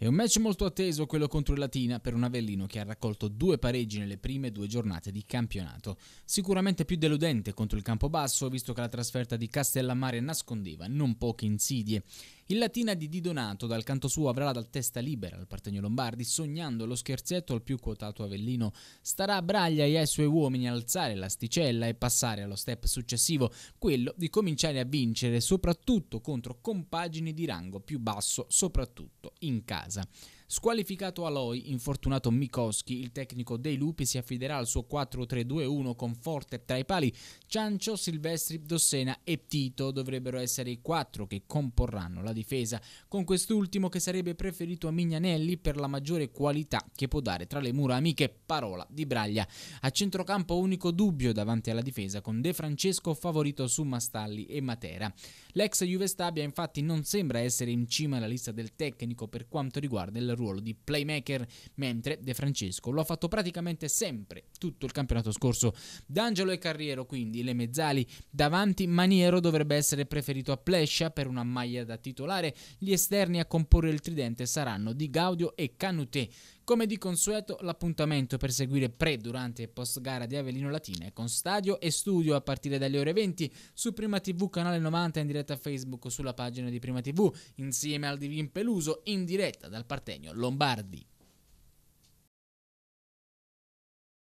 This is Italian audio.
È un match molto atteso quello contro il Latina per un Avellino che ha raccolto due pareggi nelle prime due giornate di campionato. Sicuramente più deludente contro il Campobasso, visto che la trasferta di Castellammare nascondeva non poche insidie. Il Latina di Di Donato dal canto suo avrà la dal testa libera al Partenio Lombardi, sognando lo scherzetto al più quotato Avellino. Starà a Braglia e ai suoi uomini alzare l'asticella e passare allo step successivo, quello di cominciare a vincere soprattutto contro compagini di rango più basso, soprattutto in casa. Squalificato Aloy, infortunato Mikoski, il tecnico dei lupi si affiderà al suo 4-3-2-1 con Forte tra i pali. Ciancio, Silvestri, Dossena e Tito dovrebbero essere i quattro che comporranno la difesa, con quest'ultimo che sarebbe preferito a Mignanelli per la maggiore qualità che può dare tra le mura amiche. Parola di Braglia. A centrocampo unico dubbio davanti alla difesa con De Francesco favorito su Mastalli e Matera. L'ex Juve Stabia infatti non sembra essere in cima alla lista del tecnico per quanto riguarda il ruolo di playmaker, mentre De Francesco lo ha fatto praticamente sempre tutto il campionato scorso. D'Angelo e Carriero, quindi le mezzali davanti, Maniero dovrebbe essere preferito a Plescia per una maglia da titolare, gli esterni a comporre il tridente saranno Di Gaudio e Canutè. Come di consueto, l'appuntamento per seguire pre, durante e post gara di Avellino Latina è con Stadio e Studio a partire dalle ore 20 su Prima TV canale 90 in diretta a Facebook sulla pagina di Prima TV insieme al Divin Peluso in diretta dal Partenio Lombardi.